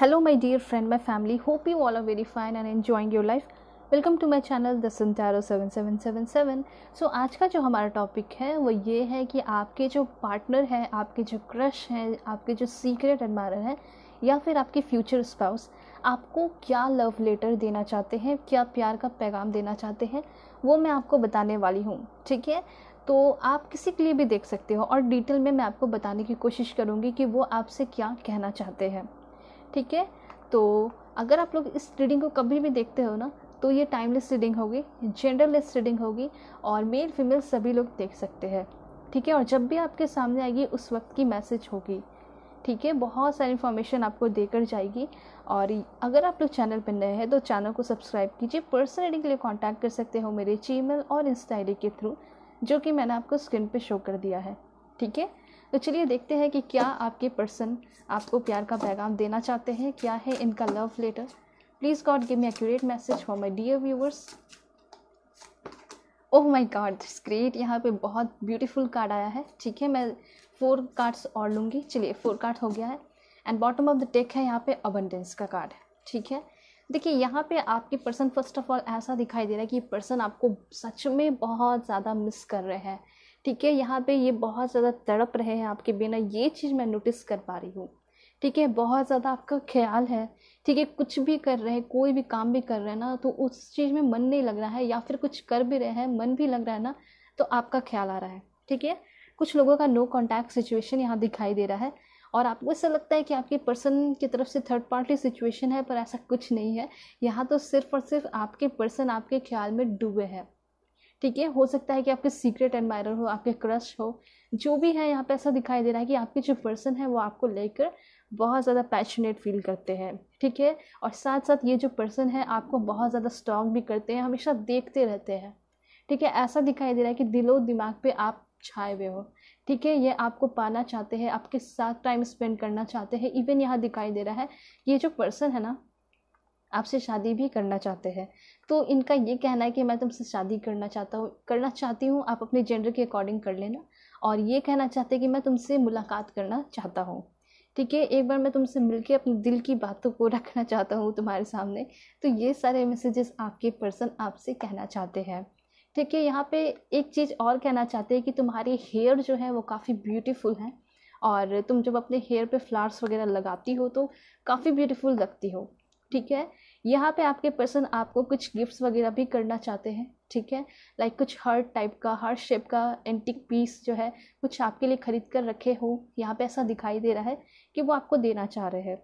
hello my dear friend my family hope you all are very fine and enjoying your life welcome to my channel the सिंटारो seven seven seven seven so आज का जो हमारा topic है वो ये है कि आपके जो पार्टनर हैं आपके जो क्रश हैं आपके जो सीक्रेट एडमायर हैं या फिर आपके फ्यूचर स्पाउस आपको क्या लव लेटर देना चाहते हैं क्या प्यार का पैगाम देना चाहते हैं वो मैं आपको बताने वाली हूँ ठीक है तो आप किसी के लिए भी देख सकते हो और डिटेल में मैं आपको बताने की कोशिश करूँगी कि वो आपसे क्या कहना चाहते हैं ठीक है तो अगर आप लोग इस रीडिंग को कभी भी देखते हो ना तो ये टाइमलेस रीडिंग होगी जेंडरलेस रीडिंग होगी और मेल फीमेल सभी लोग देख सकते हैं ठीक है और जब भी आपके सामने आएगी उस वक्त की मैसेज होगी ठीक है बहुत सारी इन्फॉर्मेशन आपको देकर जाएगी और अगर आप लोग चैनल पर नए हैं तो चैनल को सब्सक्राइब कीजिए पर्सनल रीडिंग के लिए कॉन्टैक्ट कर सकते हो मेरे जी और इंस्टा आई के थ्रू जो कि मैंने आपको स्क्रीन पर शो कर दिया है ठीक है तो चलिए देखते हैं कि क्या आपके पर्सन आपको प्यार का पैगाम देना चाहते हैं क्या है इनका love letter please God give me accurate message for my dear viewers oh my God this great यहाँ पे बहुत ब्यूटीफुल कार्ड आया है ठीक है मैं फोर कार्ड्स और लूँगी चलिए फोर कार्ड हो गया है and bottom of the deck है यहाँ पे अबंडेंस का कार्ड है ठीक है देखिए यहाँ पे आपके पर्सन फर्स्ट ऑफ ऑल ऐसा दिखाई दे रहा है कि पर्सन आपको सच में बहुत ज़्यादा मिस कर रहे हैं ठीक है यहाँ पे ये बहुत ज़्यादा तड़प रहे हैं आपके बिना ये चीज़ मैं नोटिस कर पा रही हूँ ठीक है बहुत ज़्यादा आपका ख्याल है ठीक है कुछ भी कर रहे हैं कोई भी काम भी कर रहे हैं ना तो उस चीज़ में मन नहीं लग रहा है या फिर कुछ कर भी रहे हैं मन भी लग रहा है ना तो आपका ख्याल आ रहा है ठीक है कुछ लोगों का नो कॉन्टैक्ट सिचुएशन यहाँ दिखाई दे रहा है और आपको ऐसा लगता है कि आपकी पर्सन की तरफ से थर्ड पार्टी सिचुएशन है पर ऐसा कुछ नहीं है यहाँ तो सिर्फ और सिर्फ आपके पर्सन आपके ख्याल में डूबे हैं ठीक है हो सकता है कि आपके सीक्रेट एडमायर हो आपके क्रश हो जो भी है यहाँ पे ऐसा दिखाई दे रहा है कि आपके जो पर्सन है वो आपको लेकर बहुत ज़्यादा पैशनेट फील करते हैं ठीक है और साथ साथ ये जो पर्सन है आपको बहुत ज़्यादा स्ट्रॉन्ग भी करते हैं हमेशा देखते रहते हैं ठीक है ऐसा दिखाई दे रहा है कि दिलो दिमाग पे आप छाए हुए हो ठीक है ये आपको पाना चाहते हैं आपके साथ टाइम स्पेंड करना चाहते हैं इवन यहाँ दिखाई दे रहा है ये जो पर्सन है ना आपसे शादी भी करना चाहते हैं तो इनका ये कहना है कि मैं तुमसे शादी करना चाहता हूँ करना चाहती हूँ आप अपने जेंडर के अकॉर्डिंग कर लेना और ये कहना चाहते हैं कि मैं तुमसे मुलाकात करना चाहता हूँ ठीक है एक बार मैं तुमसे मिलके अपने दिल की बातों को रखना चाहता हूँ तुम्हारे सामने तो ये सारे मैसेजेस आपके पर्सन आपसे कहना चाहते हैं ठीक है यहाँ पे एक चीज़ और कहना चाहते हैं कि तुम्हारे हेयर जो है वो काफ़ी ब्यूटीफुल हैं और तुम जब अपने हेयर पे फ्लावर्स वगैरह लगाती हो तो काफ़ी ब्यूटीफुल लगती हो ठीक है यहाँ पे आपके पर्सन आपको कुछ गिफ्ट्स वगैरह भी करना चाहते हैं ठीक है लाइक like कुछ हर टाइप का हर शेप का एंटिक पीस जो है कुछ आपके लिए खरीद कर रखे हो यहाँ पे ऐसा दिखाई दे रहा है कि वो आपको देना चाह रहे हैं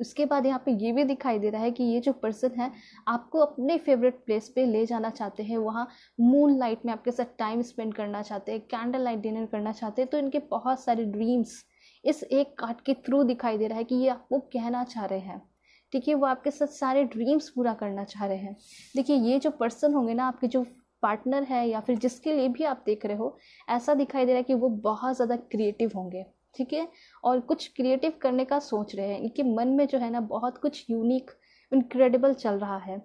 उसके बाद यहाँ पे ये भी दिखाई दे रहा है कि ये जो पर्सन है आपको अपने फेवरेट प्लेस पे ले जाना चाहते हैं वहाँ मून लाइट में आपके साथ टाइम स्पेंड करना चाहते हैं कैंडल लाइट डिनर करना चाहते हैं तो इनके बहुत सारे ड्रीम्स इस एक कार्ड के थ्रू दिखाई दे रहा है कि ये आपको कहना चाह रहे हैं ठीक है वो आपके साथ सारे ड्रीम्स पूरा करना चाह रहे हैं देखिए ये जो पर्सन होंगे ना आपके जो पार्टनर है या फिर जिसके लिए भी आप देख रहे हो ऐसा दिखाई दे रहा है कि वो बहुत ज़्यादा क्रिएटिव होंगे ठीक है और कुछ क्रिएटिव करने का सोच रहे हैं इनके मन में जो है ना बहुत कुछ यूनिक इनक्रेडिबल चल रहा है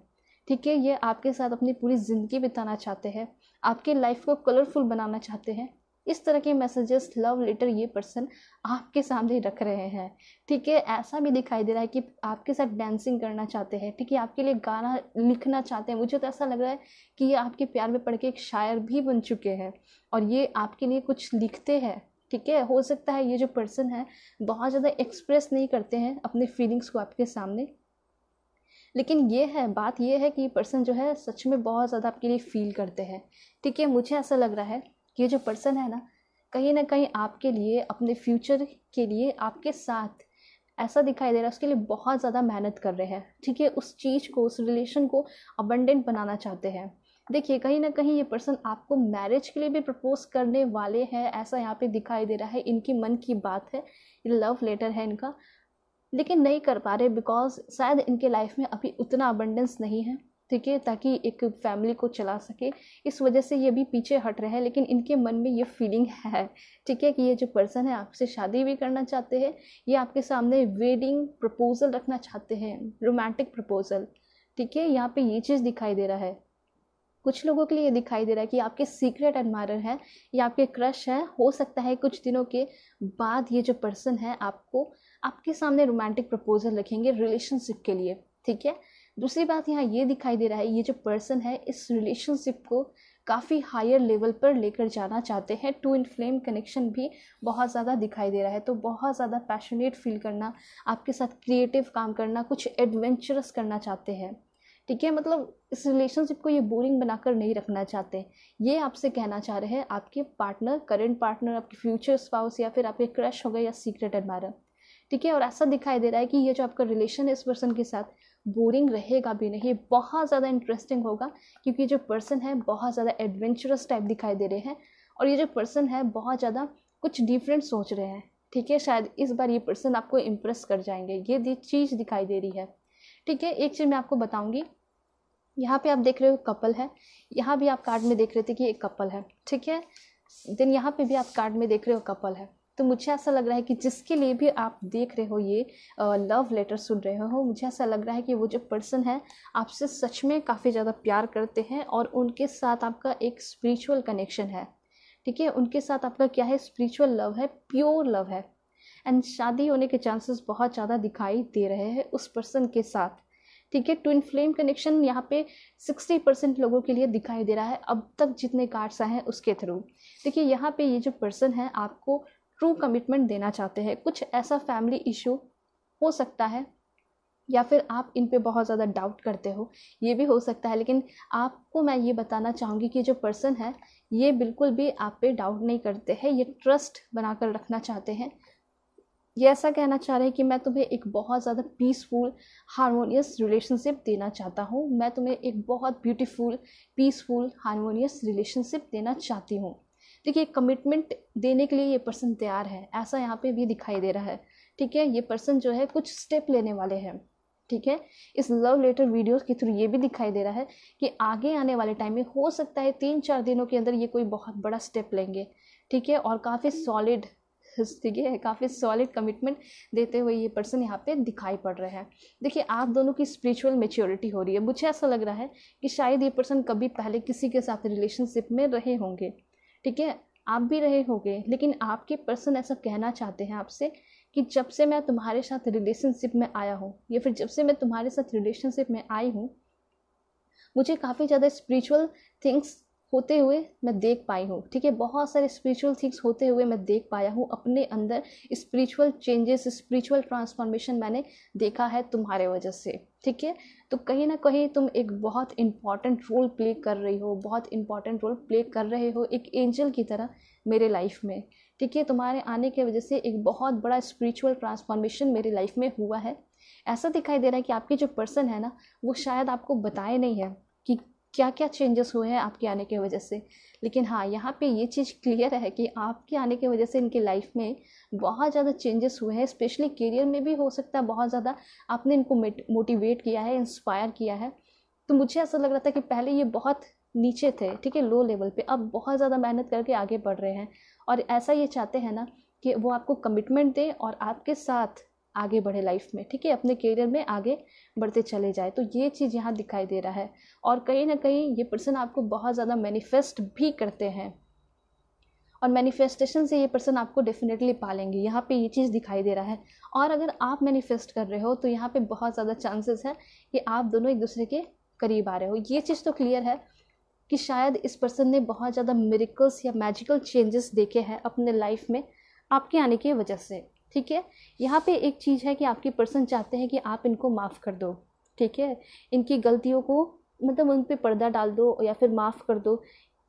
ठीक है ये आपके साथ अपनी पूरी ज़िंदगी बिताना चाहते हैं आपके लाइफ को कलरफुल बनाना चाहते हैं इस तरह के मैसेजेस लव लेटर ये पर्सन आपके सामने रख रहे हैं ठीक है ऐसा भी दिखाई दे रहा है कि आपके साथ डांसिंग करना चाहते हैं ठीक है आपके लिए गाना लिखना चाहते हैं मुझे तो ऐसा लग रहा है कि ये आपके प्यार में पढ़ के एक शायर भी बन चुके हैं और ये आपके लिए कुछ लिखते हैं ठीक है हो सकता है ये जो पर्सन है बहुत ज़्यादा एक्सप्रेस नहीं करते हैं अपने फीलिंग्स को आपके सामने लेकिन ये है बात ये है कि ये पर्सन जो है सच में बहुत ज़्यादा आपके लिए फ़ील करते हैं ठीक है मुझे ऐसा लग रहा है ये जो पर्सन है ना कहीं ना कहीं आपके लिए अपने फ्यूचर के लिए आपके साथ ऐसा दिखाई दे रहा है उसके लिए बहुत ज़्यादा मेहनत कर रहे हैं ठीक है उस चीज़ को उस रिलेशन को अबंडेंट बनाना चाहते हैं देखिए कहीं ना कहीं ये पर्सन आपको मैरिज के लिए भी प्रपोज करने वाले हैं ऐसा यहाँ पे दिखाई दे रहा है इनकी मन की बात है ये लव लेटर है इनका लेकिन नहीं कर पा रहे बिकॉज शायद इनके लाइफ में अभी उतना अबंडेंस नहीं है ठीक है ताकि एक फैमिली को चला सके इस वजह से ये भी पीछे हट रहे हैं लेकिन इनके मन में ये फीलिंग है ठीक है कि ये जो पर्सन है आपसे शादी भी करना चाहते हैं ये आपके सामने वेडिंग प्रपोज़ल रखना चाहते हैं रोमांटिक प्रपोज़ल ठीक है यहाँ पे ये चीज़ दिखाई दे रहा है कुछ लोगों के लिए दिखाई दे रहा है कि आपके सीक्रेट एडमायर हैं या आपके क्रश हैं हो सकता है कुछ दिनों के बाद ये जो पर्सन है आपको आपके सामने रोमांटिक प्रपोजल रखेंगे रिलेशनशिप के लिए ठीक है दूसरी बात यहाँ ये दिखाई दे रहा है ये जो पर्सन है इस रिलेशनशिप को काफ़ी हायर लेवल पर लेकर जाना चाहते हैं टू इन फ्लेम कनेक्शन भी बहुत ज़्यादा दिखाई दे रहा है तो बहुत ज़्यादा पैशनेट फील करना आपके साथ क्रिएटिव काम करना कुछ एडवेंचरस करना चाहते हैं ठीक है मतलब इस रिलेशनशिप को ये बोरिंग बनाकर नहीं रखना चाहते ये आपसे कहना चाह रहे हैं आपके पार्टनर करेंट पार्टनर आपके फ्यूचर स्पाउस या फिर आपके क्रश हो गए या सीक्रेट एडमायर ठीक है और ऐसा दिखाई दे रहा है कि ये जो आपका रिलेशन है इस पर्सन के साथ बोरिंग रहेगा भी नहीं बहुत ज़्यादा इंटरेस्टिंग होगा क्योंकि जो पर्सन है बहुत ज़्यादा एडवेंचरस टाइप दिखाई दे रहे हैं और ये जो पर्सन है बहुत ज़्यादा कुछ डिफरेंट सोच रहे हैं ठीक है शायद इस बार ये पर्सन आपको इम्प्रेस कर जाएंगे ये चीज़ दिखाई दे रही है ठीक है एक चीज़ मैं आपको बताऊँगी यहाँ पे आप देख रहे हो कपल है यहाँ भी आप कार्ड में देख रहे थे कि एक कपल है ठीक है देन यहाँ पे भी आप कार्ड में देख रहे हो कपल है तो मुझे ऐसा लग रहा है कि जिसके लिए भी आप देख रहे हो ये लव लेटर सुन रहे हो मुझे ऐसा लग रहा है कि वो जो पर्सन है आपसे सच में काफ़ी ज़्यादा प्यार करते हैं और उनके साथ आपका एक स्पिरिचुअल कनेक्शन है ठीक है उनके साथ आपका क्या है स्पिरिचुअल लव है प्योर लव है एंड शादी होने के चांसेस बहुत ज़्यादा दिखाई दे रहे हैं उस पर्सन के साथ ठीक है ट्विन फ्लेम कनेक्शन यहाँ पे सिक्सटी परसेंट लोगों के लिए दिखाई दे रहा है अब तक जितने कार्ड्स आए हैं उसके थ्रू देखिए यहाँ पे ये जो पर्सन है आपको ट्रू कमिटमेंट देना चाहते हैं कुछ ऐसा फैमिली इशू हो सकता है या फिर आप इन पे बहुत ज़्यादा डाउट करते हो ये भी हो सकता है लेकिन आपको मैं ये बताना चाहूँगी कि जो पर्सन है ये बिल्कुल भी आप पे डाउट नहीं करते हैं ये ट्रस्ट बनाकर रखना चाहते हैं ये ऐसा कहना चाह रहे हैं कि मैं तुम्हें एक बहुत ज़्यादा पीसफुल हारमोनियस रिलेशनशिप देना चाहता हूँ मैं तुम्हें एक बहुत ब्यूटीफुल पीसफुल हारमोनियस रिलेशनशिप देना चाहती हूँ देखिए कमिटमेंट देने के लिए ये पर्सन तैयार है ऐसा यहाँ पे भी दिखाई दे रहा है ठीक है ये पर्सन जो है कुछ स्टेप लेने वाले हैं ठीक है इस लव लेटर वीडियो के थ्रू ये भी दिखाई दे रहा है कि आगे आने वाले टाइम में हो सकता है तीन चार दिनों के अंदर ये कोई बहुत बड़ा स्टेप लेंगे ठीक है और काफ़ी सॉलिड ठीक है काफ़ी सॉलिड कमिटमेंट देते हुए ये पर्सन यहाँ पे दिखाई पड़ रहे हैं देखिए आप दोनों की स्पिरिचुअल मेच्योरिटी हो रही है मुझे ऐसा लग रहा है कि शायद ये पर्सन कभी पहले किसी के साथ रिलेशनशिप में रहे होंगे ठीक है आप भी रहे होंगे लेकिन आपके पर्सन ऐसा कहना चाहते हैं आपसे कि जब से मैं तुम्हारे साथ रिलेशनशिप में आया हूँ या फिर जब से मैं तुम्हारे साथ रिलेशनशिप में आई हूँ मुझे काफ़ी ज़्यादा स्पिरिचुअल थिंग्स होते हुए मैं देख पाई हूँ ठीक है बहुत सारे स्पिरिचुअल थिंग्स होते हुए मैं देख पाया हूँ अपने अंदर स्पिरिचुअल चेंजेस स्पिरिचुअल ट्रांसफॉर्मेशन मैंने देखा है तुम्हारे वजह से ठीक है तो कहीं ना कहीं तुम एक बहुत इंपॉर्टेंट रोल प्ले कर रही हो बहुत इंपॉर्टेंट रोल प्ले कर रहे हो एक एंजल की तरह मेरे लाइफ में ठीक है तुम्हारे आने की वजह से एक बहुत बड़ा स्पिरिचुअल ट्रांसफॉर्मेशन मेरे लाइफ में हुआ है ऐसा दिखाई दे रहा है कि आपकी जो पर्सन है ना वो शायद आपको बताए नहीं है क्या क्या चेंजेस हुए हैं आपके आने की वजह से लेकिन हाँ यहाँ पे ये चीज़ क्लियर है कि आपके आने की वजह से इनके लाइफ में बहुत ज़्यादा चेंजेस हुए हैं स्पेशली करियर में भी हो सकता है बहुत ज़्यादा आपने इनको मोटिवेट किया है इंस्पायर किया है तो मुझे ऐसा लग रहा था कि पहले ये बहुत नीचे थे ठीक है लो लेवल पे अब बहुत ज़्यादा मेहनत करके आगे बढ़ रहे हैं और ऐसा ये चाहते हैं ना कि वो आपको कमिटमेंट दें और आपके साथ आगे बढ़े लाइफ में ठीक है अपने करियर में आगे बढ़ते चले जाए तो ये चीज़ यहाँ दिखाई दे रहा है और कहीं ना कहीं ये पर्सन आपको बहुत ज़्यादा मैनिफेस्ट भी करते हैं और मैनिफेस्टेशन से ये पर्सन आपको डेफिनेटली पालेंगे यहाँ पे ये चीज़ दिखाई दे रहा है और अगर आप मैनिफेस्ट कर रहे हो तो यहाँ पे बहुत ज़्यादा चांसेस है कि आप दोनों एक दूसरे के करीब आ रहे हो ये चीज़ तो क्लियर है कि शायद इस पर्सन ने बहुत ज़्यादा मेरिकल्स या मैजिकल चेंजेस देखे हैं अपने लाइफ में आपके आने की वजह से ठीक है यहाँ पे एक चीज़ है कि आपके पर्सन चाहते हैं कि आप इनको माफ़ कर दो ठीक है इनकी गलतियों को मतलब उन पर पर्दा डाल दो या फिर माफ़ कर दो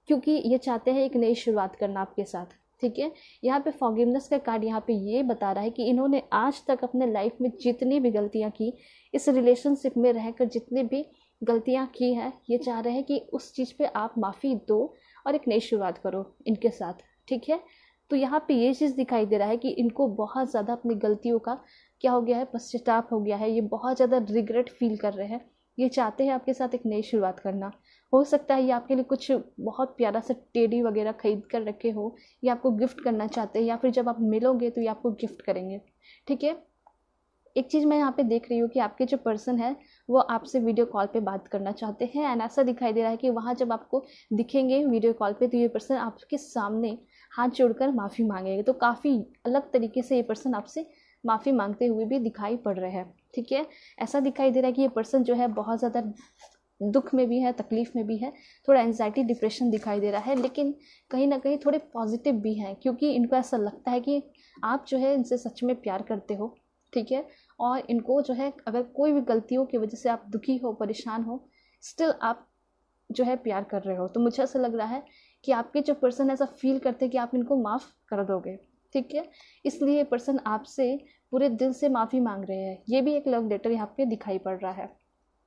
क्योंकि ये चाहते हैं एक नई शुरुआत करना आपके साथ ठीक है यहाँ पे फॉगिवनेस का कार्ड यहाँ पे ये बता रहा है कि इन्होंने आज तक अपने लाइफ में जितनी भी गलतियाँ की इस रिलेशनशिप में रहकर जितनी भी गलतियाँ की हैं ये चाह रहे हैं कि उस चीज़ पे आप माफ़ी दो और एक नई शुरुआत करो इनके साथ ठीक है तो यहाँ पे ये चीज़ दिखाई दे रहा है कि इनको बहुत ज़्यादा अपनी गलतियों का क्या हो गया है पश्चाताप हो गया है ये बहुत ज़्यादा रिग्रेट फील कर रहे हैं ये चाहते हैं आपके साथ एक नई शुरुआत करना हो सकता है ये आपके लिए कुछ बहुत प्यारा सा टेडी वगैरह खरीद कर रखे हो या आपको गिफ्ट करना चाहते हैं या फिर जब आप मिलोगे तो ये आपको गिफ्ट करेंगे ठीक है एक चीज़ मैं यहाँ पे देख रही हूँ कि आपके जो पर्सन है वो आपसे वीडियो कॉल पे बात करना चाहते हैं एंड ऐसा दिखाई दे रहा है कि वहाँ जब आपको दिखेंगे वीडियो कॉल पे तो ये पर्सन आपके सामने हाथ जोड़कर माफ़ी मांगेंगे तो काफ़ी अलग तरीके से ये पर्सन आपसे माफ़ी मांगते हुए भी दिखाई पड़ रहे हैं ठीक है ऐसा दिखाई दे रहा है कि ये पर्सन जो है बहुत ज़्यादा दुख में भी है तकलीफ़ में भी है थोड़ा एनजाइटी डिप्रेशन दिखाई दे रहा है लेकिन कहीं ना कहीं थोड़े पॉजिटिव भी हैं क्योंकि इनको ऐसा लगता है कि आप जो है इनसे सच में प्यार करते हो ठीक है और इनको जो है अगर कोई भी गलतियों की वजह से आप दुखी हो परेशान हो स्टिल आप जो है प्यार कर रहे हो तो मुझे ऐसा लग रहा है कि आपके जो पर्सन ऐसा फील करते हैं कि आप इनको माफ़ कर दोगे ठीक है इसलिए पर्सन आपसे पूरे दिल से माफ़ी मांग रहे हैं ये भी एक लव लेटर यहाँ पे दिखाई पड़ रहा है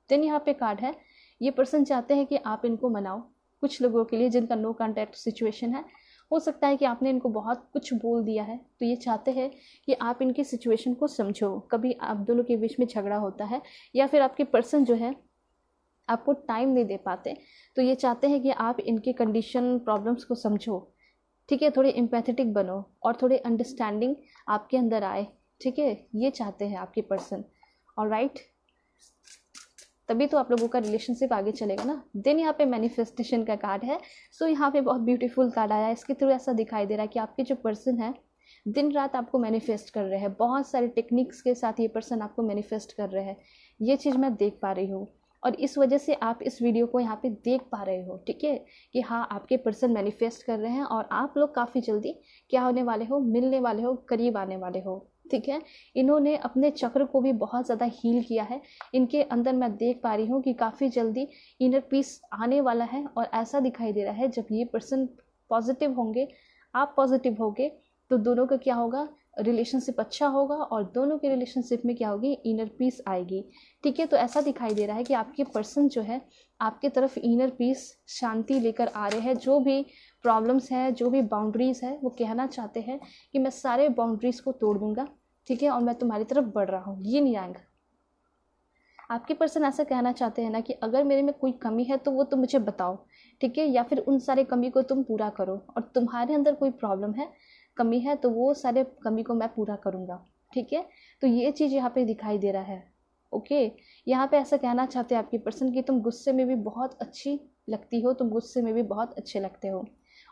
देन यहाँ पे कार्ड है ये पर्सन चाहते हैं कि आप इनको मनाओ कुछ लोगों के लिए जिनका नो कॉन्टैक्ट सिचुएशन है हो सकता है कि आपने इनको बहुत कुछ बोल दिया है तो ये चाहते हैं कि आप इनकी सिचुएशन को समझो कभी आप दोनों के बीच में झगड़ा होता है या फिर आपके पर्सन जो है आपको टाइम नहीं दे पाते तो ये चाहते हैं कि आप इनकी कंडीशन प्रॉब्लम्स को समझो ठीक है थोड़े एम्पैथेटिक बनो और थोड़े अंडरस्टैंडिंग आपके अंदर आए ठीक है ये चाहते हैं आपके पर्सन और राइट तभी तो आप लोगों का रिलेशनशिप आगे चलेगा ना देन यहाँ पे मैनिफेस्टेशन का कार्ड है सो so, यहाँ पे बहुत ब्यूटीफुल कार्ड आया है इसके थ्रू ऐसा दिखाई दे रहा है कि आपके जो पर्सन है दिन रात आपको मैनिफेस्ट कर रहे हैं बहुत सारे टेक्निक्स के साथ ये पर्सन आपको मैनिफेस्ट कर रहे हैं ये चीज़ मैं देख पा रही हूँ और इस वजह से आप इस वीडियो को यहाँ पे देख पा रहे हो ठीक है कि हाँ आपके पर्सन मैनिफेस्ट कर रहे हैं और आप लोग काफ़ी जल्दी क्या होने वाले हो मिलने वाले हो करीब आने वाले हो ठीक है इन्होंने अपने चक्र को भी बहुत ज़्यादा हील किया है इनके अंदर मैं देख पा रही हूँ कि काफ़ी जल्दी इनर पीस आने वाला है और ऐसा दिखाई दे रहा है जब ये पर्सन पॉजिटिव होंगे आप पॉजिटिव होंगे तो दोनों का क्या होगा रिलेशनशिप अच्छा होगा और दोनों के रिलेशनशिप में क्या होगी इनर पीस आएगी ठीक है तो ऐसा दिखाई दे रहा है कि आपके पर्सन जो है आपके तरफ इनर पीस शांति लेकर आ रहे हैं जो भी प्रॉब्लम्स हैं जो भी बाउंड्रीज़ है वो कहना चाहते हैं कि मैं सारे बाउंड्रीज़ को तोड़ दूंगा ठीक है और मैं तुम्हारी तरफ बढ़ रहा हूँ ये नहीं आएगा आपके पर्सन ऐसा कहना चाहते हैं ना कि अगर मेरे में कोई कमी है तो वो तुम मुझे बताओ ठीक है या फिर उन सारे कमी को तुम पूरा करो और तुम्हारे अंदर कोई प्रॉब्लम है कमी है तो वो सारे कमी को मैं पूरा करूँगा ठीक है तो ये चीज़ यहाँ पे दिखाई दे रहा है ओके यहाँ पे ऐसा कहना चाहते हैं आपकी पर्सन कि तुम गुस्से में भी बहुत अच्छी लगती हो तुम गुस्से में भी बहुत अच्छे लगते हो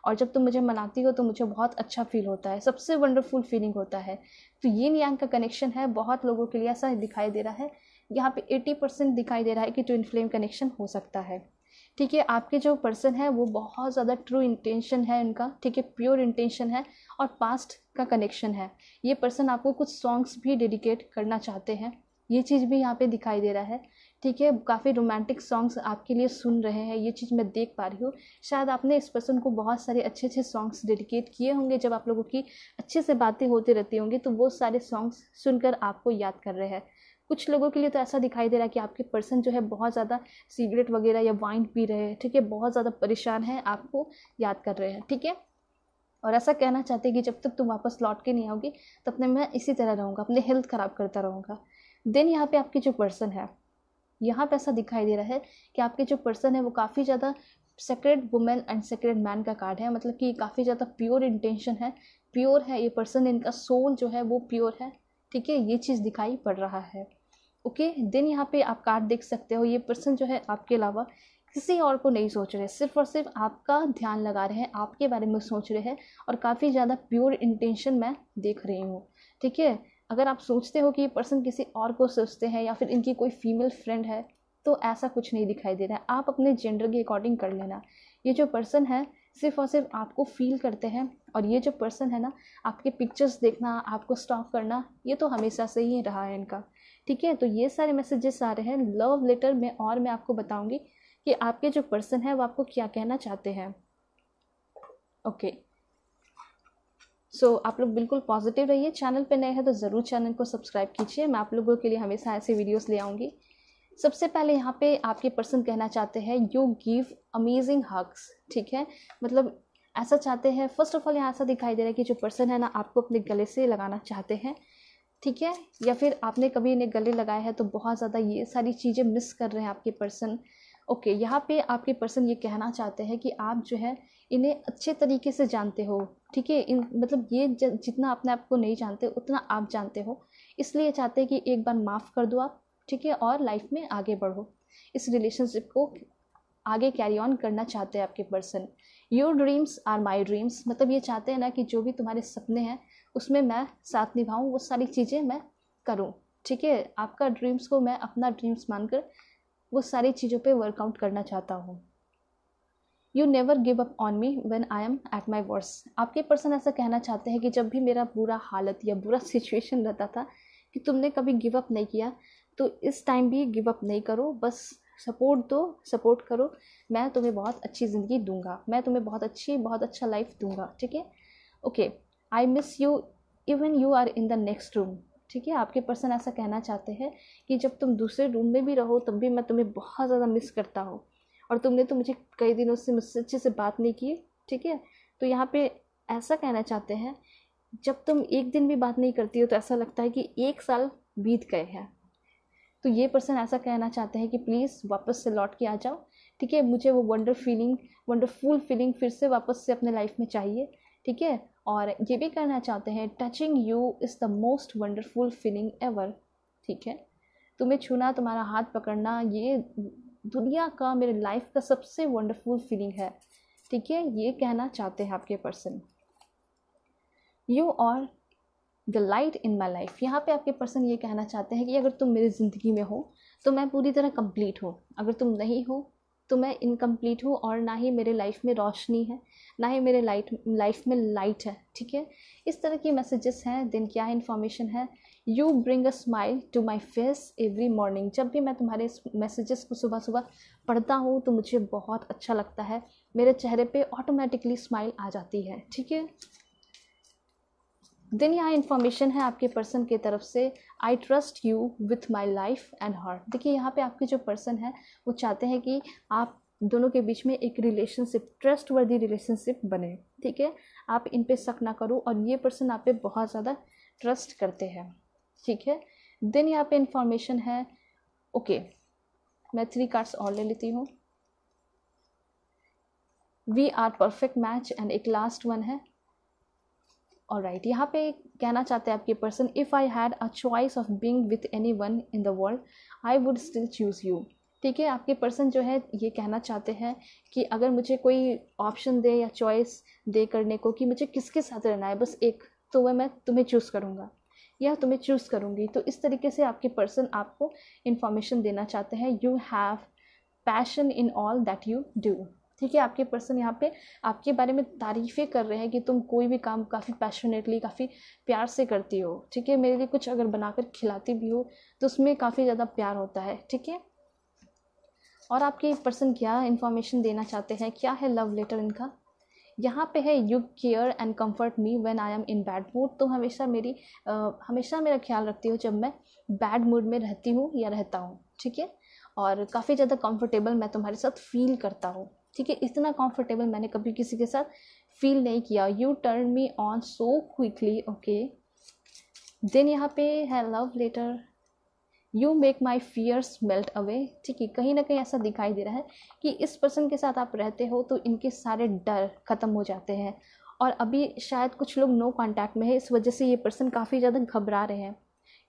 और जब तुम मुझे मनाती हो तो मुझे बहुत अच्छा फील होता है सबसे वंडरफुल फीलिंग होता है तो ये नियांग का कनेक्शन है बहुत लोगों के लिए ऐसा दिखाई दे रहा है यहाँ पे एटी परसेंट दिखाई दे रहा है कि ट्विन फ्लेम कनेक्शन हो सकता है ठीक है आपके जो पर्सन है वो बहुत ज़्यादा ट्रू इंटेंशन है उनका ठीक है प्योर इंटेंशन है और पास्ट का कनेक्शन है ये पर्सन आपको कुछ सॉन्ग्स भी डेडिकेट करना चाहते हैं ये चीज़ भी यहाँ पे दिखाई दे रहा है ठीक है काफ़ी रोमांटिक सॉन्ग्स आपके लिए सुन रहे हैं ये चीज़ मैं देख पा रही हूँ शायद आपने इस पर्सन को बहुत सारे अच्छे अच्छे सॉन्ग्स डेडिकेट किए होंगे जब आप लोगों की अच्छे से बातें होती रहती होंगी तो वो सारे सॉन्ग्स सुनकर आपको याद कर रहे हैं कुछ लोगों के लिए तो ऐसा दिखाई दे रहा है कि आपके पर्सन जो है बहुत ज़्यादा सिगरेट वगैरह या वाइन पी रहे हैं ठीक है बहुत ज़्यादा परेशान है आपको याद कर रहे हैं ठीक है और ऐसा कहना चाहते कि जब तक तुम वापस लौट के नहीं आओगे तब तक मैं इसी तरह रहूँगा अपने हेल्थ ख़राब करता रहूँगा देन यहाँ पे आपकी जो पर्सन है यहाँ पे ऐसा दिखाई दे रहा है कि आपके जो पर्सन है वो काफ़ी ज़्यादा secret women and secret man का कार्ड है मतलब कि काफ़ी ज़्यादा प्योर इंटेंशन है प्योर है ये पर्सन इनका सोल जो है वो प्योर है ठीक है ये चीज़ दिखाई पड़ रहा है ओके देन यहाँ पे आप कार्ड देख सकते हो ये पर्सन जो है आपके अलावा किसी और को नहीं सोच रहे सिर्फ और सिर्फ आपका ध्यान लगा रहे हैं आपके बारे में सोच रहे हैं और काफ़ी ज़्यादा प्योर इंटेंशन मैं देख रही हूँ ठीक है अगर आप सोचते हो कि ये पर्सन किसी और को सोचते हैं या फिर इनकी कोई फीमेल फ्रेंड है तो ऐसा कुछ नहीं दिखाई दे रहा है आप अपने जेंडर के अकॉर्डिंग कर लेना ये जो पर्सन है सिर्फ और सिर्फ आपको फील करते हैं और ये जो पर्सन है ना आपके पिक्चर्स देखना आपको स्टॉक करना ये तो हमेशा से ही रहा है इनका ठीक है तो ये सारे मैसेजेस आ रहे हैं लव लेटर में और मैं आपको बताऊँगी कि आपके जो पर्सन है वो आपको क्या कहना चाहते हैं ओके सो आप लोग बिल्कुल पॉजिटिव रहिए चैनल पे नए हैं तो ज़रूर चैनल को सब्सक्राइब कीजिए मैं आप लोगों के लिए हमेशा ऐसे वीडियोस ले आऊँगी सबसे पहले यहाँ पे आपके पर्सन कहना चाहते हैं यू गिव अमेजिंग हक्स ठीक है मतलब ऐसा चाहते हैं फर्स्ट ऑफ ऑल यहाँ ऐसा दिखाई दे रहा है कि जो पर्सन है ना आपको अपने गले से लगाना चाहते हैं ठीक है या फिर आपने कभी इन्हें गले लगाया है तो बहुत ज़्यादा ये सारी चीज़ें मिस कर रहे हैं आपके पर्सन ओके okay, यहाँ पे आपके पर्सन ये कहना चाहते हैं कि आप जो है इन्हें अच्छे तरीके से जानते हो ठीक है इन मतलब ये ज, जितना अपने आप को नहीं जानते उतना आप जानते हो इसलिए चाहते हैं कि एक बार माफ़ कर दो आप ठीक है और लाइफ में आगे बढ़ो इस रिलेशनशिप को आगे कैरी ऑन करना चाहते हैं आपके person your dreams are my dreams मतलब ये चाहते हैं ना कि जो भी तुम्हारे सपने हैं उसमें मैं साथ निभाऊँ वो सारी चीज़ें मैं करूँ ठीक है आपका ड्रीम्स को मैं अपना ड्रीम्स मानकर वो सारी चीज़ों पे वर्कआउट करना चाहता हूँ you never give up on me when I am at my worse आपके पर्सन ऐसा कहना चाहते हैं कि जब भी मेरा बुरा हालत या बुरा सिचुएशन रहता था कि तुमने कभी गिव अप नहीं किया तो इस टाइम भी गिव अप नहीं करो बस सपोर्ट दो सपोर्ट करो मैं तुम्हें बहुत अच्छी ज़िंदगी दूंगा मैं तुम्हें बहुत अच्छी बहुत अच्छा लाइफ दूंगा ठीक है okay I miss you even you are in the next room ठीक है आपके पर्सन ऐसा कहना चाहते हैं कि जब तुम दूसरे रूम में भी रहो तब भी मैं तुम्हें बहुत ज़्यादा मिस करता हूँ और तुमने तो मुझे कई दिनों से मुझसे अच्छे से बात नहीं की ठीक है तो यहाँ पे ऐसा कहना चाहते हैं जब तुम एक दिन भी बात नहीं करती हो तो ऐसा लगता है कि एक साल बीत गए हैं तो ये पर्सन ऐसा कहना चाहते हैं कि प्लीज़ वापस से लौट के आ जाओ ठीक है मुझे वो वंडर फीलिंग वंडरफुल फीलिंग फिर से वापस से अपने लाइफ में चाहिए ठीक है और ये भी करना चाहते हैं touching you is the most wonderful feeling ever ठीक है तुम्हें छूना तुम्हारा हाथ पकड़ना ये दुनिया का मेरे लाइफ का सबसे वंडरफुल फीलिंग है ठीक है ये कहना चाहते हैं आपके person you are the light in my life यहाँ पे आपके पर्सन ये कहना चाहते हैं कि अगर तुम मेरी ज़िंदगी में हो तो मैं पूरी तरह कंप्लीट हूँ अगर तुम नहीं हो तो मैं इनकम्प्लीट हूँ और ना ही मेरे लाइफ में रोशनी है ना ही मेरे लाइट लाइफ में लाइट है ठीक है इस तरह की मैसेजेस हैं दिन क्या इन्फॉर्मेशन है you bring a smile to my face every morning जब भी मैं तुम्हारे मैसेजेस को सुबह सुबह पढ़ता हूँ तो मुझे बहुत अच्छा लगता है मेरे चेहरे पे ऑटोमेटिकली स्माइल आ जाती है ठीक है देन यहाँ इन्फॉर्मेशन है आपके पर्सन की तरफ से I trust you with my life and heart देखिए यहाँ पे आपके जो पर्सन है वो चाहते हैं कि आप दोनों के बीच में एक रिलेशनशिप ट्रस्ट वर्दी रिलेशनशिप बने ठीक है आप इन पर शक ना करो और ये पर्सन आप पे बहुत ज़्यादा ट्रस्ट करते हैं ठीक है देन यहाँ पे इंफॉर्मेशन है ओके मैं थ्री कार्ड्स और ले लेती हूँ we are perfect match and एक लास्ट वन है और राइट right, यहाँ पे कहना चाहते हैं आपके person if I had a choice of being with anyone in the world I would still choose you ठीक है आपके पर्सन जो है ये कहना चाहते हैं कि अगर मुझे कोई ऑप्शन दे या चॉइस दे करने को कि मुझे किसके साथ रहना है बस एक तो वह मैं तुम्हें चूज़ करूँगा या तुम्हें चूज़ करूँगी तो इस तरीके से आपके पर्सन आपको इन्फॉर्मेशन देना चाहते हैं you have passion in all that you do ठीक है आपके पर्सन यहाँ पे आपके बारे में तारीफ़ें कर रहे हैं कि तुम कोई भी काम काफ़ी पैशनेटली काफ़ी प्यार से करती हो ठीक है मेरे लिए कुछ अगर बनाकर खिलाती भी हो तो उसमें काफ़ी ज़्यादा प्यार होता है ठीक है और आपके पर्सन क्या इन्फॉर्मेशन देना चाहते हैं क्या है लव लेटर इनका यहाँ पे है you care and comfort me when I am in bad mood तुम हमेशा मेरी आ, हमेशा मेरा ख्याल रखती हो जब मैं बैड मूड में रहती हूँ या रहता हूँ ठीक है और काफ़ी ज़्यादा कंफर्टेबल मैं तुम्हारे साथ फील करता हूँ ठीक है इतना कंफर्टेबल मैंने कभी किसी के साथ फील नहीं किया you turn me on so quickly okay then यहाँ पे है love letter you make my fears melt away ठीक है कहीं ना कहीं ऐसा दिखाई दे रहा है कि इस पर्सन के साथ आप रहते हो तो इनके सारे डर ख़त्म हो जाते हैं और अभी शायद कुछ लोग नो कांटेक्ट में है इस वजह से ये पर्सन काफ़ी ज़्यादा घबरा रहे हैं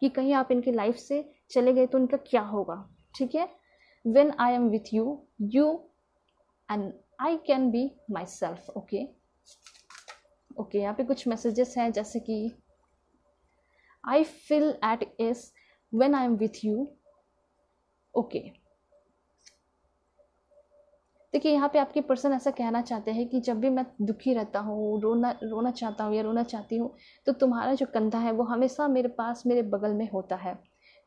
कि कहीं आप इनकी लाइफ से चले गए तो इनका क्या होगा ठीक है when I am with you you and I can be myself okay okay यहाँ पे कुछ मैसेजेस हैं जैसे कि I feel at ease when I am with you okay देखिए यहाँ पे आपके पर्सन ऐसा कहना चाहते हैं कि जब भी मैं दुखी रहता हूँ रोना रोना चाहता हूँ या रोना चाहती हूँ तो तुम्हारा जो कंधा है वो हमेशा मेरे पास मेरे बगल में होता है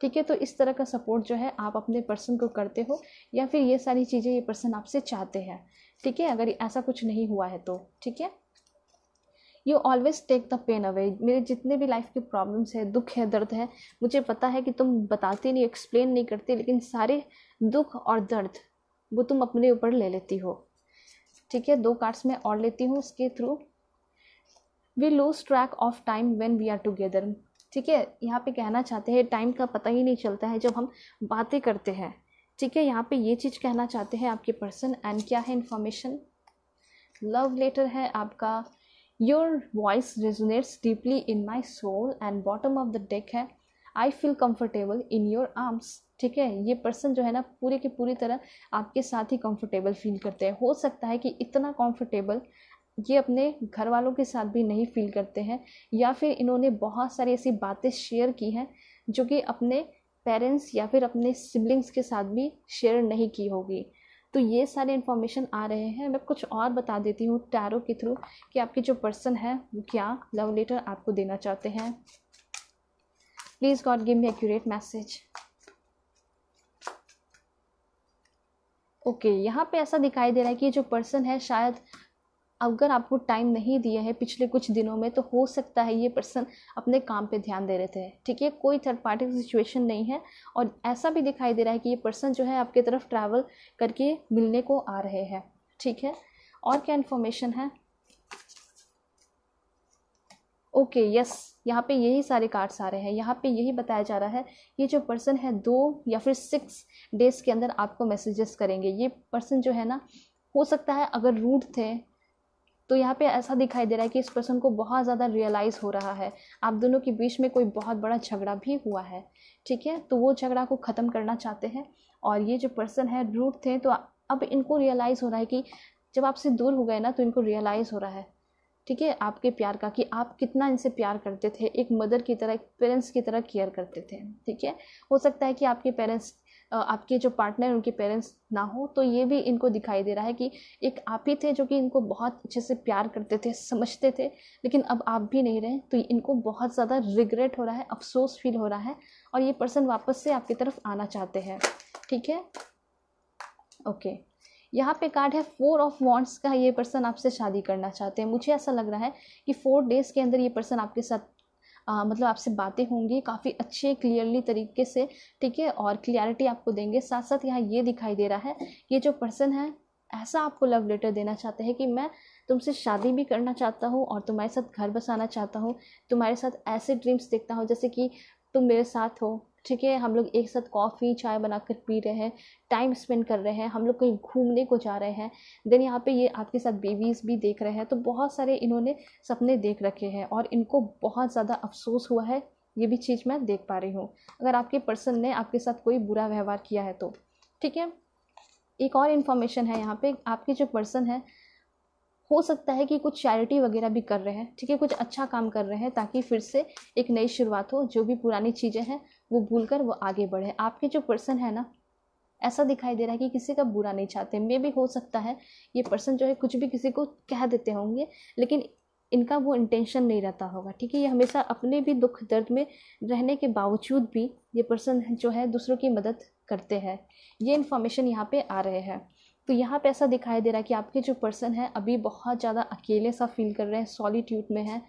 ठीक है तो इस तरह का सपोर्ट जो है आप अपने पर्सन को करते हो या फिर ये सारी चीज़ें ये पर्सन आपसे चाहते हैं ठीक है अगर ऐसा कुछ नहीं हुआ है तो ठीक है you always take the pain away मेरे जितने भी लाइफ के प्रॉब्लम्स है दुख है दर्द है मुझे पता है कि तुम बताते नहीं एक्सप्लेन नहीं करते लेकिन सारे दुख और दर्द वो तुम अपने ऊपर ले लेती हो ठीक है दो कार्ड्स मैं और लेती हूँ उसके through we lose track of time when we are together ठीक है यहाँ पे कहना चाहते हैं टाइम का पता ही नहीं चलता है जब हम बातें करते हैं ठीक है यहाँ पे ये चीज़ कहना चाहते हैं आपके पर्सन एंड क्या है इन्फॉर्मेशन लव लेटर है आपका your voice resonates deeply in my soul and bottom of the deck है I feel comfortable in your arms ठीक है ये पर्सन जो है ना पूरे के पूरी तरह आपके साथ ही कंफर्टेबल फील करते हैं हो सकता है कि इतना कंफर्टेबल ये अपने घर वालों के साथ भी नहीं फील करते हैं या फिर इन्होंने बहुत सारी ऐसी बातें शेयर की हैं जो कि अपने पेरेंट्स या फिर अपने सिबलिंग्स के साथ भी शेयर नहीं की होगी तो ये सारे इन्फॉर्मेशन आ रहे हैं मैं कुछ और बता देती हूँ टैरो के थ्रू कि आपके जो पर्सन है वो क्या लव लेटर आपको देना चाहते हैं please God give me accurate message okay यहाँ पे ऐसा दिखाई दे रहा है कि जो पर्सन है शायद अगर आपको टाइम नहीं दिया है पिछले कुछ दिनों में तो हो सकता है ये पर्सन अपने काम पे ध्यान दे रहे थे ठीक है कोई थर्ड पार्टी की सिचुएशन नहीं है और ऐसा भी दिखाई दे रहा है कि ये पर्सन जो है आपकी तरफ ट्रैवल करके मिलने को आ रहे हैं ठीक है और क्या इन्फॉर्मेशन है ओके okay, यस yes, यहाँ पे यही सारे कार्ड्स आ रहे हैं यहाँ पे यही बताया जा रहा है ये जो पर्सन है दो या फिर सिक्स डेज के अंदर आपको मैसेजेस करेंगे ये पर्सन जो है ना हो सकता है अगर रूड थे तो यहाँ पे ऐसा दिखाई दे रहा है कि इस पर्सन को बहुत ज़्यादा रियलाइज़ हो रहा है आप दोनों के बीच में कोई बहुत बड़ा झगड़ा भी हुआ है ठीक है तो वो झगड़ा को ख़त्म करना चाहते हैं और ये जो पर्सन है रूट थे तो अब इनको रियलाइज़ हो रहा है कि जब आपसे दूर हो गए ना तो इनको रियलाइज़ हो रहा है ठीक है आपके प्यार का कि आप कितना इनसे प्यार करते थे एक मदर की तरह एक पेरेंट्स की तरह केयर करते थे ठीक है हो सकता है कि आपके पेरेंट्स आपके जो पार्टनर उनके पेरेंट्स ना हो तो ये भी इनको दिखाई दे रहा है कि एक आप ही थे जो कि इनको बहुत अच्छे से प्यार करते थे समझते थे लेकिन अब आप भी नहीं रहे तो इनको बहुत ज़्यादा रिग्रेट हो रहा है अफसोस फील हो रहा है और ये पर्सन वापस से आपकी तरफ आना चाहते हैं ठीक है ओके यहाँ पे कार्ड है फोर ऑफ वॉन्ट्स का ये पर्सन आपसे शादी करना चाहते हैं मुझे ऐसा लग रहा है कि फोर डेज के अंदर ये पर्सन आपके साथ आ, मतलब आपसे बातें होंगी काफ़ी अच्छे क्लियरली तरीके से ठीक है और क्लियरिटी आपको देंगे साथ साथ यहाँ ये दिखाई दे रहा है ये जो पर्सन है ऐसा आपको लव लेटर देना चाहते हैं कि मैं तुमसे शादी भी करना चाहता हूँ और तुम्हारे साथ घर बसाना चाहता हूँ तुम्हारे साथ ऐसे ड्रीम्स देखता हूँ जैसे कि तुम मेरे साथ हो ठीक है हम लोग एक साथ कॉफ़ी चाय बनाकर पी रहे हैं टाइम स्पेंड कर रहे हैं हम लोग कहीं घूमने को जा रहे हैं देन यहाँ पे ये आपके साथ बेबीज़ भी देख रहे हैं तो बहुत सारे इन्होंने सपने देख रखे हैं और इनको बहुत ज़्यादा अफसोस हुआ है ये भी चीज़ मैं देख पा रही हूँ अगर आपके पर्सन ने आपके साथ कोई बुरा व्यवहार किया है तो ठीक है एक और इन्फॉर्मेशन है यहाँ पे आपके जो पर्सन है हो सकता है कि कुछ चैरिटी वगैरह भी कर रहे हैं ठीक है कुछ अच्छा काम कर रहे हैं ताकि फिर से एक नई शुरुआत हो जो भी पुरानी चीज़ें हैं वो भूल कर वो आगे बढ़े आपके जो पर्सन है ना ऐसा दिखाई दे रहा है कि किसी का बुरा नहीं चाहते मे भी हो सकता है ये पर्सन जो है कुछ भी किसी को कह देते होंगे लेकिन इनका वो इंटेंशन नहीं रहता होगा ठीक है ये हमेशा अपने भी दुख दर्द में रहने के बावजूद भी ये पर्सन जो है दूसरों की मदद करते हैं ये इन्फॉर्मेशन यहाँ पे आ रहे हैं तो यहाँ पे ऐसा दिखाई दे रहा है कि आपके जो पर्सन है अभी बहुत ज़्यादा अकेले सा फील कर रहे हैं सॉलीट्यूड में है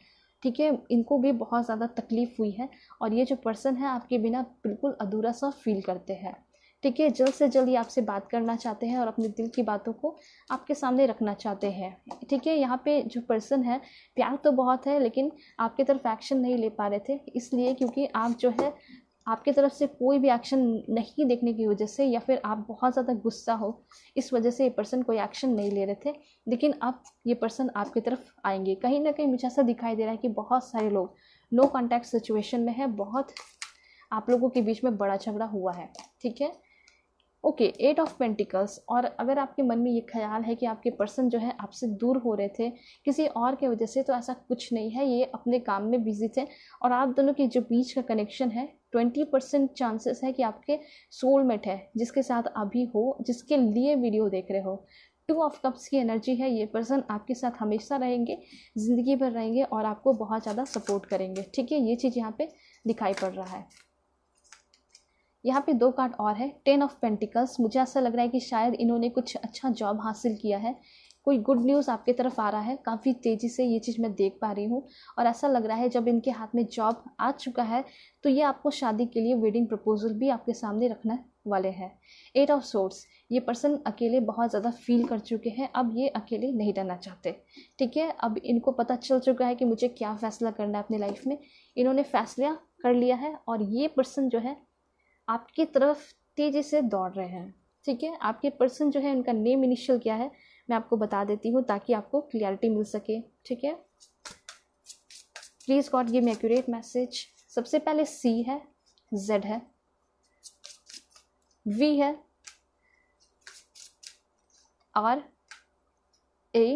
ठीक है इनको भी बहुत ज़्यादा तकलीफ़ हुई है और ये जो पर्सन है आपके बिना बिल्कुल अधूरा सा फील करते हैं ठीक है जल्द से जल्द ये आपसे बात करना चाहते हैं और अपने दिल की बातों को आपके सामने रखना चाहते हैं ठीक है यहाँ पे जो पर्सन है प्यार तो बहुत है लेकिन आपकी तरफ एक्शन नहीं ले पा रहे थे इसलिए क्योंकि आप जो है आपकी तरफ से कोई भी एक्शन नहीं देखने की वजह से या फिर आप बहुत ज़्यादा गुस्सा हो इस वजह से ये पर्सन कोई एक्शन नहीं ले रहे थे लेकिन अब ये पर्सन आपकी तरफ आएंगे कहीं ना कहीं मुझे ऐसा दिखाई दे रहा है कि बहुत सारे लोग नो कॉन्टैक्ट सिचुएशन में है बहुत आप लोगों के बीच में बड़ा झगड़ा हुआ है ठीक है ओके एट ऑफ पेंटिकल्स और अगर आपके मन में ये ख्याल है कि आपके पर्सन जो है आपसे दूर हो रहे थे किसी और के वजह से तो ऐसा कुछ नहीं है ये अपने काम में बिजी थे और आप दोनों के जो बीच का कनेक्शन है ट्वेंटी परसेंट चांसेस है कि आपके सोलमेट है जिसके साथ अभी हो जिसके लिए वीडियो देख रहे हो टू ऑफ कप्स की एनर्जी है ये पर्सन आपके साथ हमेशा रहेंगे ज़िंदगी भर रहेंगे और आपको बहुत ज़्यादा सपोर्ट करेंगे ठीक है ये चीज़ यहाँ पे दिखाई पड़ रहा है यहाँ पे दो कार्ड और है टेन ऑफ पेंटिकल्स मुझे ऐसा लग रहा है कि शायद इन्होंने कुछ अच्छा जॉब हासिल किया है कोई गुड न्यूज़ आपके तरफ आ रहा है काफ़ी तेज़ी से ये चीज़ मैं देख पा रही हूँ और ऐसा लग रहा है जब इनके हाथ में जॉब आ चुका है तो ये आपको शादी के लिए वेडिंग प्रपोजल भी आपके सामने रखना वाले हैं एट ऑफ सोर्स ये पर्सन अकेले बहुत ज़्यादा फील कर चुके हैं अब ये अकेले नहीं रहना चाहते ठीक है अब इनको पता चल चुका है कि मुझे क्या फ़ैसला करना है अपनी लाइफ में इन्होंने फ़ैसला कर लिया है और ये पर्सन जो है आपकी तरफ तेज़ी से दौड़ रहे हैं ठीक है आपके पर्सन जो है उनका नेम इनिशियल क्या है मैं आपको बता देती हूँ ताकि आपको क्लियरिटी मिल सके ठीक है please God give me accurate message सबसे पहले सी है जेड है वी है आर ए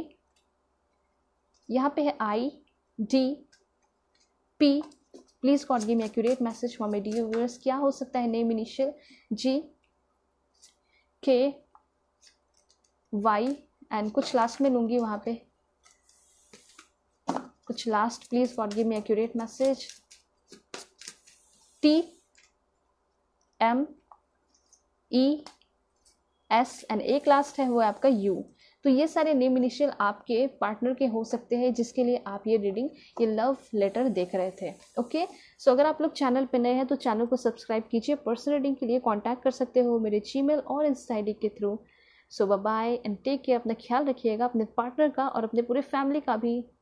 यहाँ पे है I D P please god give me accurate message for my D yours क्या हो सकता है नेम इनिशियल जी के वाई एंड कुछ लास्ट में लूँगी वहाँ पे कुछ last please what give me accurate message T M E S and एक लास्ट है वो है आपका यू तो ये सारे नेम इनिशियल आपके पार्टनर के हो सकते हैं जिसके लिए आप ये रीडिंग ये लव लेटर देख रहे थे ओके सो अगर आप लोग चैनल पर नए हैं तो चैनल को सब्सक्राइब कीजिए पर्सनल रीडिंग के लिए कॉन्टैक्ट कर सकते हो मेरे जी और इंस्टा के through so bye and take care अपना ख्याल रखिएगा अपने पार्टनर का और अपने पूरे फैमिली का भी